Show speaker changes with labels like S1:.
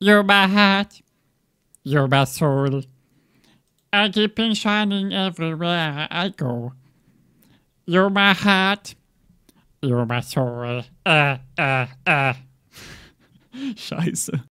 S1: You're my heart.
S2: You're my soul.
S1: I keep on shining everywhere I go. You're my heart.
S3: You're my soul. Äh, eh, äh, eh, äh. Eh. Scheiße.